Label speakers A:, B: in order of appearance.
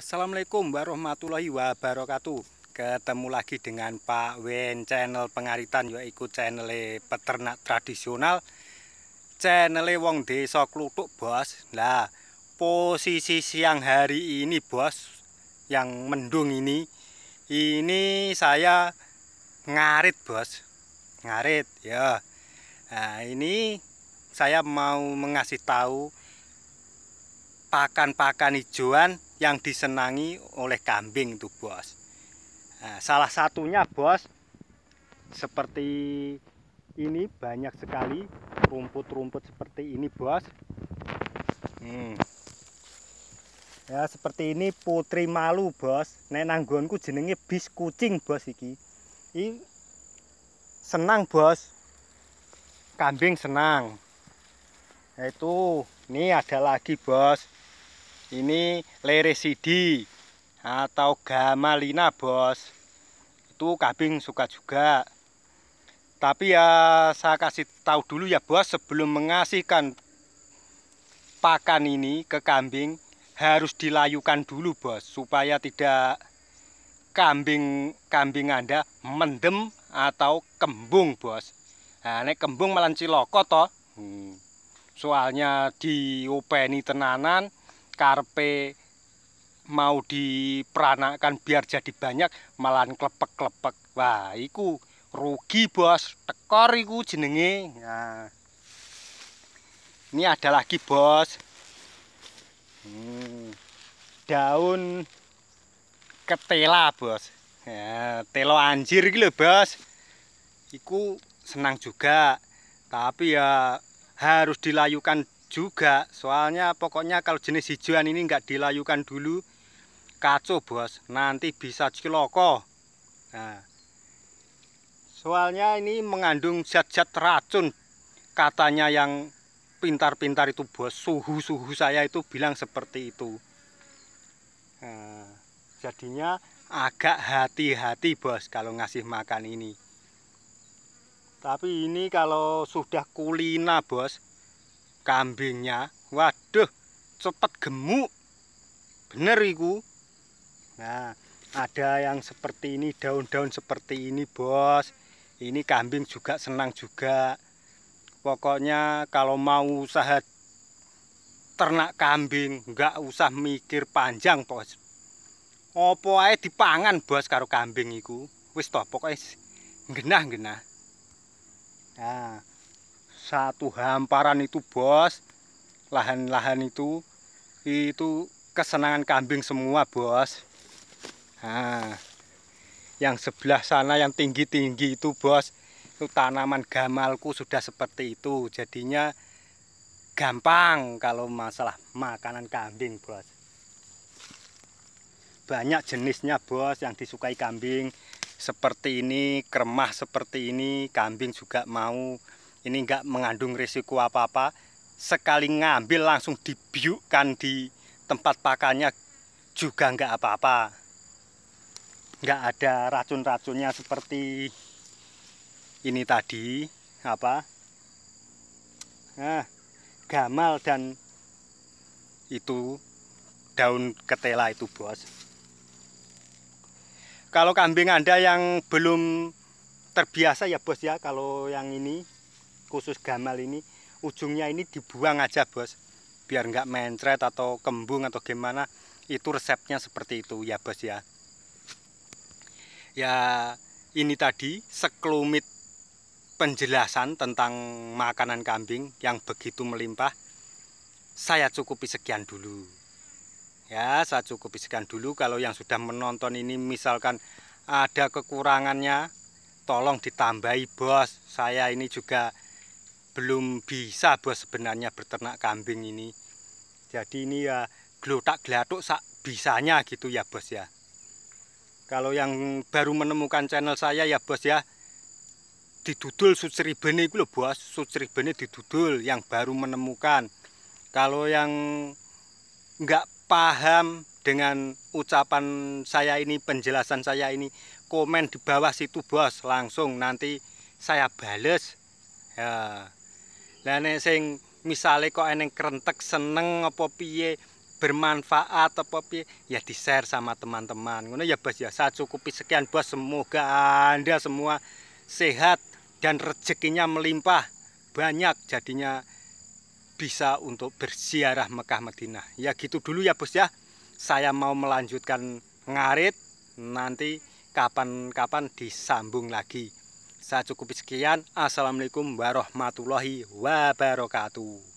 A: Assalamualaikum warahmatullahi wabarakatuh Ketemu lagi dengan Pak Wen channel pengaritan ikut channel peternak tradisional Channel wong desa klutuk bos Nah posisi siang hari ini bos yang mendung ini Ini saya ngarit bos Ngarit ya Nah ini saya mau mengasih tahu pakan-pakan hijauan yang disenangi oleh kambing tuh bos nah, salah satunya bos seperti ini banyak sekali rumput-rumput seperti ini bos hmm. ya seperti ini putri malu bos nek nanggonku jenenge bis kucing bos iki ini senang bos kambing senang nah, itu ini ada lagi bos ini leresidi atau gamalina bos itu kambing suka juga tapi ya saya kasih tahu dulu ya bos sebelum mengasihkan pakan ini ke kambing harus dilayukan dulu bos supaya tidak kambing kambing anda mendem atau kembung bos nah ini kembung lokot toh hmm. soalnya diopeni tenanan karpe mau diperanakan biar jadi banyak malahan klepek-klepek. Wah, iku rugi, Bos. Tekor iku jenenge. Nah. Ini ada lagi, Bos. Hmm. Daun ketela, Bos. Ya, telo anjir gitu Bos. Iku senang juga. Tapi ya harus dilayukan juga soalnya pokoknya kalau jenis hijauan ini nggak dilayukan dulu kacau bos nanti bisa ciloko nah, soalnya ini mengandung zat-zat racun katanya yang pintar-pintar itu bos suhu-suhu saya itu bilang seperti itu nah, jadinya agak hati-hati bos kalau ngasih makan ini tapi ini kalau sudah kulina bos kambingnya waduh cepet gemuk bener iku nah ada yang seperti ini daun-daun seperti ini bos ini kambing juga senang juga pokoknya kalau mau usaha ternak kambing nggak usah mikir panjang bos opo di dipangan bos karo kambing iku wis toh pokoknya genah-genah nah satu hamparan itu bos lahan-lahan itu itu kesenangan kambing semua bos nah, yang sebelah sana yang tinggi-tinggi itu bos itu tanaman gamalku sudah seperti itu jadinya gampang kalau masalah makanan kambing bos banyak jenisnya bos yang disukai kambing seperti ini kremah seperti ini kambing juga mau ini nggak mengandung risiko apa-apa sekali ngambil langsung dibiukkan di tempat pakannya juga nggak apa-apa nggak ada racun-racunnya seperti ini tadi apa nah, gamal dan itu daun ketela itu bos kalau kambing anda yang belum terbiasa ya bos ya kalau yang ini khusus gamal ini ujungnya ini dibuang aja bos biar nggak mencret atau kembung atau gimana itu resepnya seperti itu ya bos ya ya ini tadi sekelumit penjelasan tentang makanan kambing yang begitu melimpah saya cukupi sekian dulu ya saya cukupi sekian dulu kalau yang sudah menonton ini misalkan ada kekurangannya tolong ditambahi bos saya ini juga belum bisa bos sebenarnya beternak kambing ini jadi ini ya gelotak gelatuk sak bisanya gitu ya bos ya kalau yang baru menemukan channel saya ya bos ya didudul sutsribene itu loh bos sutsribene didudul yang baru menemukan kalau yang nggak paham dengan ucapan saya ini penjelasan saya ini komen di bawah situ bos langsung nanti saya bales ya lah nek sing misale kok eneng krentek seneng apa piye bermanfaat apa piye ya di-share sama teman-teman. Ngono ya Bos ya. Saya cukupi sekian Bos. Semoga Anda semua sehat dan rezekinya melimpah banyak jadinya bisa untuk berziarah Mekah Madinah. Ya gitu dulu ya Bos ya. Saya mau melanjutkan ngarit nanti kapan-kapan disambung lagi. Saya cukup sekian. Assalamualaikum warahmatullahi wabarakatuh.